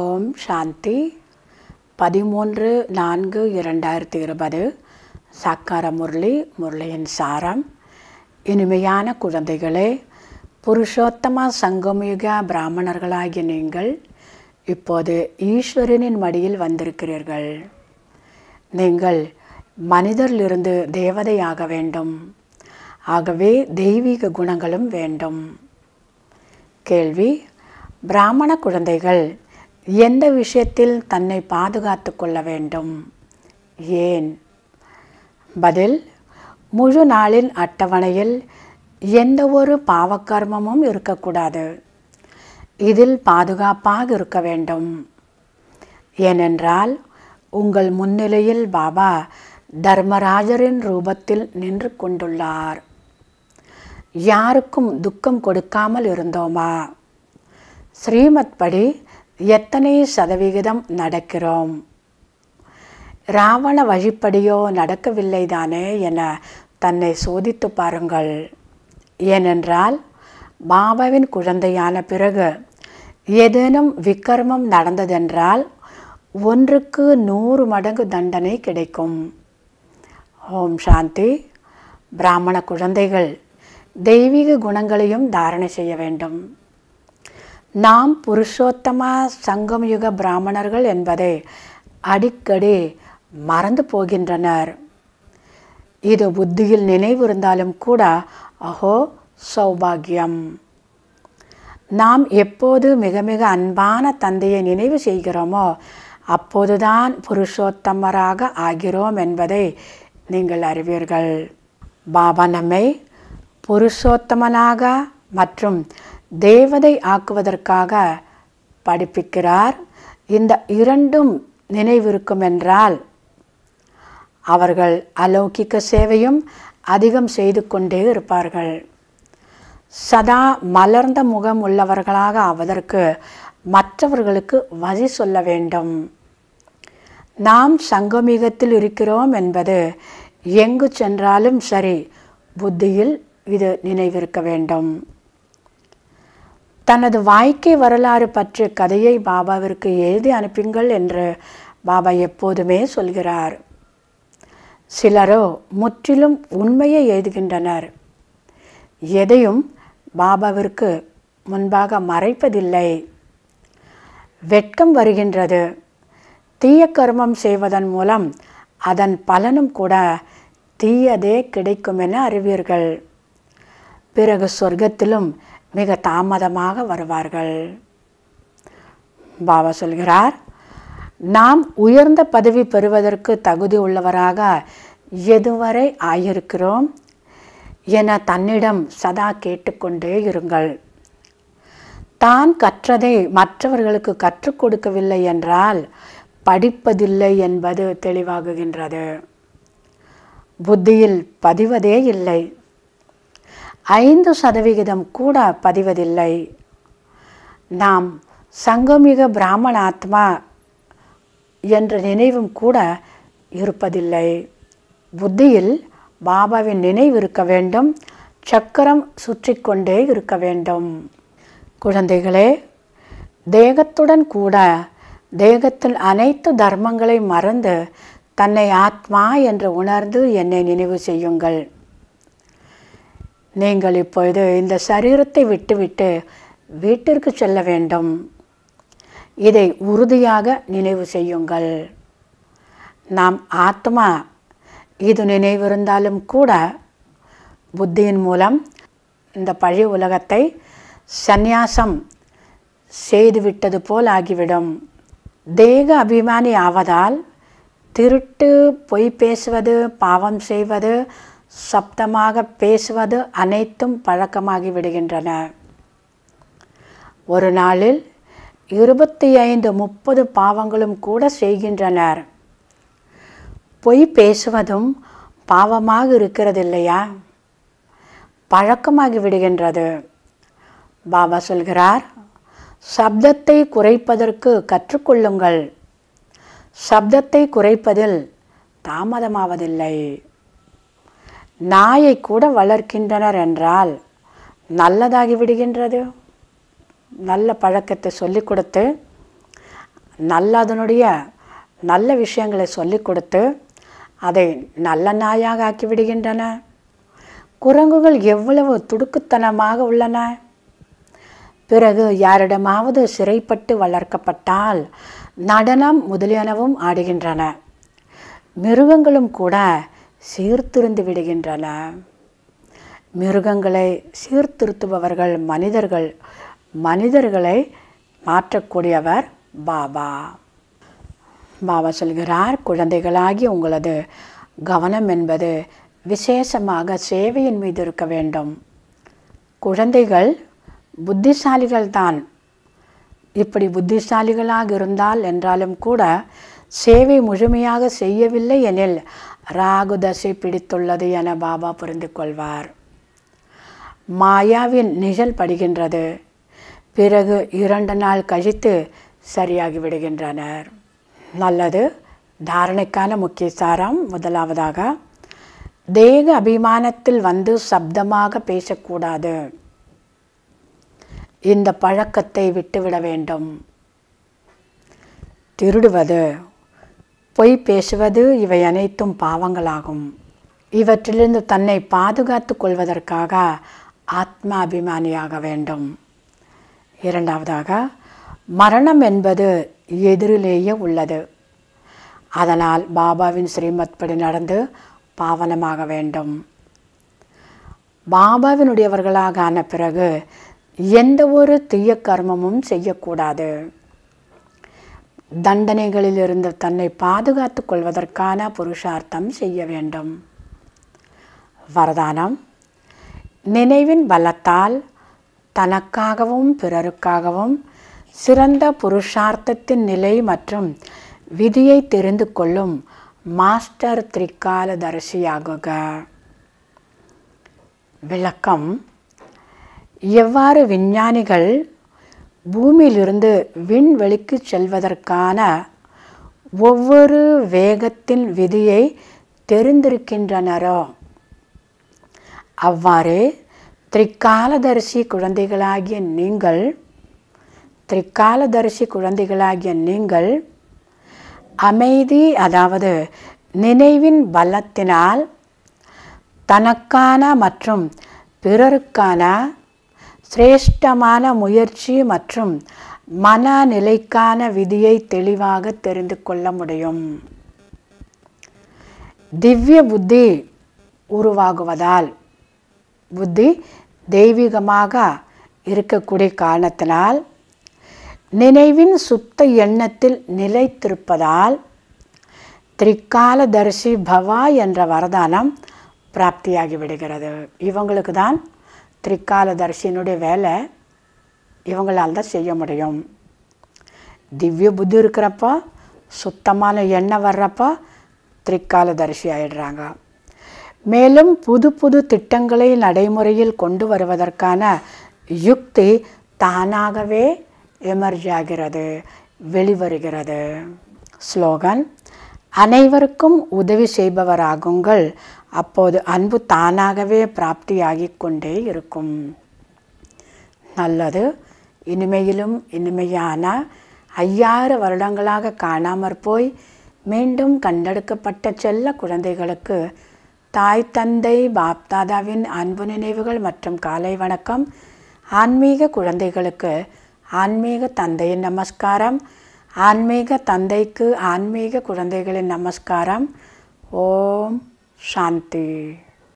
ஓம் சாந்தி பதிமூன்று நான்கு இரண்டாயிரத்தி இருபது சாக்கார முரளி முரளியின் சாரம் இனிமையான குழந்தைகளே புருஷோத்தம சங்கமிக பிராமணர்களாகிய நீங்கள் இப்போது ஈஸ்வரனின் மடியில் வந்திருக்கிறீர்கள் நீங்கள் மனிதரிலிருந்து தேவதையாக வேண்டும் ஆகவே தெய்வீக குணங்களும் வேண்டும் கேள்வி பிராமண குழந்தைகள் எந்த விஷயத்தில் தன்னை பாதுகாத்து கொள்ள வேண்டும் ஏன் பதில் முழு நாளின் அட்டவணையில் எந்த ஒரு பாவக்கர்மமும் இருக்கக்கூடாது இதில் பாதுகாப்பாக இருக்க வேண்டும் ஏனென்றால் உங்கள் முன்னிலையில் பாபா தர்மராஜரின் ரூபத்தில் நின்று கொண்டுள்ளார் யாருக்கும் துக்கம் கொடுக்காமல் இருந்தோமா ஸ்ரீமத் படி எத்தனை சதவிகிதம் நடக்கிறோம் ராவண வழிப்படியோ நடக்கவில்லை தானே என தன்னை சோதித்து பாருங்கள் ஏனென்றால் பாபாவின் குழந்தையான பிறகு ஏதேனும் விக்கிரமம் நடந்ததென்றால் ஒன்றுக்கு நூறு மடங்கு தண்டனை கிடைக்கும் ஓம் சாந்தி பிராமண குழந்தைகள் தெய்வீக குணங்களையும் தாரணை செய்ய வேண்டும் நாம் புருஷோத்தம சங்கமயுக பிராமணர்கள் என்பதை அடிக்கடி மறந்து போகின்றனர் இது புத்தியில் நினைவிருந்தாலும் கூட அஹோ சௌபாகியம் நாம் எப்போது மிக மிக அன்பான தந்தையை நினைவு செய்கிறோமோ அப்போதுதான் புருஷோத்தமராக ஆகிறோம் என்பதை நீங்கள் அறிவீர்கள் பாபா நம்மை புருஷோத்தமனாக மற்றும் தேவதை ஆக்குவதற்காக படிப்பிக்கிறார் இந்த இரண்டும் நினைவிருக்கும் என்றால் அவர்கள் அலௌகிக்க சேவையும் அதிகம் செய்து கொண்டே இருப்பார்கள் சதா மலர்ந்த முகம் உள்ளவர்களாக ஆவதற்கு மற்றவர்களுக்கு வழி சொல்ல வேண்டும் நாம் சங்கமிகத்தில் இருக்கிறோம் என்பது எங்கு சென்றாலும் சரி புத்தியில் இது நினைவிருக்க வேண்டும் தனது வாழ்க்கை வரலாறு பற்றிய கதையை பாபாவிற்கு எழுதி அனுப்புங்கள் என்று பாபா எப்போதுமே சொல்கிறார் சிலரோ முற்றிலும் உண்மையை எழுதுகின்றனர் எதையும் பாபாவிற்கு முன்பாக மறைப்பதில்லை வெட்கம் வருகின்றது தீய கர்மம் செய்வதன் மூலம் அதன் பலனும் கூட தீயதே கிடைக்கும் என அறிவீர்கள் பிறகு சொர்க்கத்திலும் மிக தாமதமாக வருவார்கள் பாபா சொல்கிறார் நாம் உயர்ந்த பதவி பெறுவதற்கு தகுதி உள்ளவராக எதுவரை ஆயிருக்கிறோம் என தன்னிடம் சதா கேட்டுக்கொண்டே இருங்கள் தான் கற்றதை மற்றவர்களுக்கு கற்றுக் கொடுக்கவில்லை என்றால் படிப்பதில்லை என்பது தெளிவாகுகின்றது புத்தியில் பதிவதே இல்லை ஐந்து சதவிகிதம் கூட பதிவதில்லை நாம் சங்கமிக பிராமண ஆத்மா என்ற நினைவும் கூட இருப்பதில்லை புத்தியில் பாபாவின் நினைவு இருக்க வேண்டும் சக்கரம் சுற்றி கொண்டே இருக்க வேண்டும் குழந்தைகளே தேகத்துடன் கூட தேகத்தில் அனைத்து தர்மங்களை மறந்து தன்னை ஆத்மா என்று உணர்ந்து என்னை நினைவு செய்யுங்கள் நீங்கள் இப்பொழுது இந்த சரீரத்தை விட்டுவிட்டு வீட்டிற்கு செல்ல வேண்டும் இதை உறுதியாக நினைவு செய்யுங்கள் நாம் ஆத்மா இது நினைவிருந்தாலும் கூட புத்தியின் மூலம் இந்த பழைய உலகத்தை சந்நியாசம் செய்துவிட்டது போல் ஆகிவிடும் தேக அபிமானி ஆவதால் திருட்டு பொய் பேசுவது பாவம் செய்வது சப்தமாக பேசுவது அனைத்தும் பழக்கமாகி விடுகின்றன ஒரு நாளில் இருபத்தி ஐந்து முப்பது பாவங்களும் கூட செய்கின்றனர் பொய் பேசுவதும் பாவமாக இருக்கிறது இல்லையா பழக்கமாகி விடுகின்றது பாபா சொல்கிறார் சப்தத்தை குறைப்பதற்கு கற்றுக்கொள்ளுங்கள் சப்தத்தை குறைப்பதில் தாமதமாவதில்லை நாயை கூட வளர்க்கின்றனர் என்றால் நல்லதாகி விடுகின்றது நல்ல பழக்கத்தை சொல்லிக் கொடுத்து நல்ல அதனுடைய நல்ல விஷயங்களை சொல்லிக் கொடுத்து அதை நல்ல நாயாக ஆக்கி விடுகின்றன குரங்குகள் எவ்வளவு துடுக்குத்தனமாக உள்ளன பிறகு யாரிடமாவது சிறைப்பட்டு வளர்க்கப்பட்டால் நடனம் முதலியனவும் ஆடுகின்றன மிருகங்களும் கூட சீர்திருந்து விடுகின்றன மிருகங்களை சீர்திருத்துபவர்கள் மனிதர்கள் மனிதர்களை மாற்றக்கூடியவர் பாபா பாபா சொல்கிறார் குழந்தைகளாகி உங்களது கவனம் என்பது விசேஷமாக சேவையின் மீது இருக்க வேண்டும் குழந்தைகள் புத்திசாலிகள் தான் இப்படி புத்திசாலிகளாக இருந்தால் என்றாலும் கூட சேவை முழுமையாக செய்யவில்லை எனில் ராகுதசை பிடித்துள்ளது என பாபா புரிந்து கொள்வார் மாயாவின் நிழல் படுகின்றது பிறகு இரண்டு நாள் கழித்து சரியாகி விடுகின்றனர் நல்லது தாரணைக்கான முக்கிய சாரம் முதலாவதாக தேக அபிமானத்தில் வந்து சப்தமாக பேசக்கூடாது இந்த பழக்கத்தை விட்டுவிட வேண்டும் திருடுவது பொய் பேசுவது இவை அனைத்தும் பாவங்களாகும் இவற்றிலிருந்து தன்னை பாதுகாத்து கொள்வதற்காக ஆத்மாபிமானியாக வேண்டும் இரண்டாவதாக மரணம் என்பது எதிரிலேயே உள்ளது அதனால் பாபாவின் ஸ்ரீமத் படி நடந்து பாவனமாக வேண்டும் பாபாவினுடையவர்களாக ஆன பிறகு எந்த ஒரு தீய கர்மமும் செய்யக்கூடாது தண்டனைகளிலிருந்து தன்னை பாதுகாத்துக் கொள்வதற்கான புருஷார்த்தம் செய்ய வேண்டும் வரதானம் நினைவின் பலத்தால் தனக்காகவும் பிறருக்காகவும் சிறந்த புருஷார்த்தத்தின் நிலை மற்றும் விதியை தெரிந்து கொள்ளும் மாஸ்டர் திரிகாலதரிசியாகுக விளக்கம் எவ்வாறு விஞ்ஞானிகள் பூமியிலிருந்து விண்வெளிக்கு செல்வதற்கான ஒவ்வொரு வேகத்தின் விதியை தெரிந்திருக்கின்றனரோ அவ்வாறு திரிக்காலதரிசி குழந்தைகளாகிய நீங்கள் திரிக்காலதரிசி குழந்தைகளாகிய நீங்கள் அமைதி அதாவது நினைவின் பலத்தினால் தனக்கான மற்றும் பிறருக்கான சிரேஷ்டமான முயற்சி மற்றும் மனநிலைக்கான விதியை தெளிவாக தெரிந்து கொள்ள முடியும் திவ்ய புத்தி உருவாகுவதால் புத்தி தெய்வீகமாக இருக்கக்கூடிய காரணத்தினால் நினைவின் சுத்த எண்ணத்தில் நிலைத்திருப்பதால் திரிகாலதர்ஷி பவா என்ற வரதானம் பிராப்தியாகிவிடுகிறது இவங்களுக்கு தான் திரிகாலதர்சியினுடைய வேலை இவங்களால் தான் செய்ய முடியும் திவ்ய புத்தி இருக்கிறப்போ சுத்தமான எண்ணெய் வர்றப்போ திரிகாலதரிசி ஆயிடுறாங்க மேலும் புது புது திட்டங்களை நடைமுறையில் கொண்டு வருவதற்கான யுக்தி தானாகவே எமர்ஜ் ஆகிறது வெளிவருகிறது ஸ்லோகன் அனைவருக்கும் உதவி செய்பவராகுங்கள் அப்போது அன்பு தானாகவே பிராப்தியாகி கொண்டே இருக்கும் நல்லது இனிமையிலும் இனிமையான ஐயாறு வருடங்களாக காணாமற் போய் மீண்டும் கண்டெடுக்கப்பட்ட செல்ல குழந்தைகளுக்கு தாய் தந்தை பாப்தாதாவின் அன்பு நினைவுகள் மற்றும் காலை வணக்கம் ஆன்மீக குழந்தைகளுக்கு ஆன்மீக தந்தையின் நமஸ்காரம் ஆன்மீக தந்தைக்கு ஆன்மீக குழந்தைகளின் நமஸ்காரம் ஓம் शांति